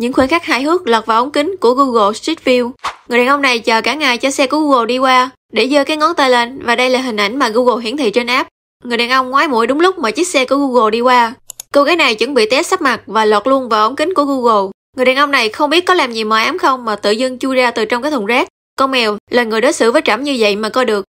Những khoảnh khắc hài hước lọt vào ống kính của Google Street View. Người đàn ông này chờ cả ngày cho xe của Google đi qua để giơ cái ngón tay lên và đây là hình ảnh mà Google hiển thị trên app. Người đàn ông ngoái mũi đúng lúc mà chiếc xe của Google đi qua. Cô gái này chuẩn bị té sắp mặt và lọt luôn vào ống kính của Google. Người đàn ông này không biết có làm gì mờ ám không mà tự dưng chui ra từ trong cái thùng rác. Con mèo là người đối xử với trẫm như vậy mà coi được.